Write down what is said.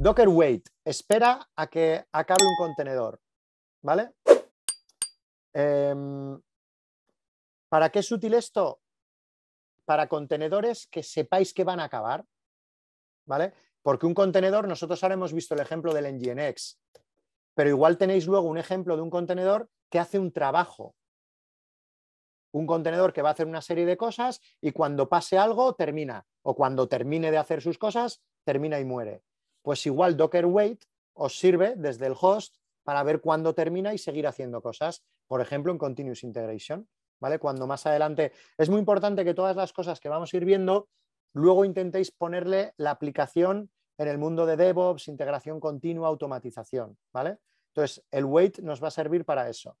Docker wait, espera a que acabe un contenedor, ¿vale? Em, ¿Para qué es útil esto? Para contenedores que sepáis que van a acabar, ¿vale? Porque un contenedor, nosotros ahora hemos visto el ejemplo del Nginx, pero igual tenéis luego un ejemplo de un contenedor que hace un trabajo. Un contenedor que va a hacer una serie de cosas y cuando pase algo termina, o cuando termine de hacer sus cosas, termina y muere pues igual Docker Wait os sirve desde el host para ver cuándo termina y seguir haciendo cosas, por ejemplo, en Continuous Integration. ¿Vale? Cuando más adelante es muy importante que todas las cosas que vamos a ir viendo, luego intentéis ponerle la aplicación en el mundo de DevOps, integración continua, automatización, ¿vale? Entonces, el wait nos va a servir para eso.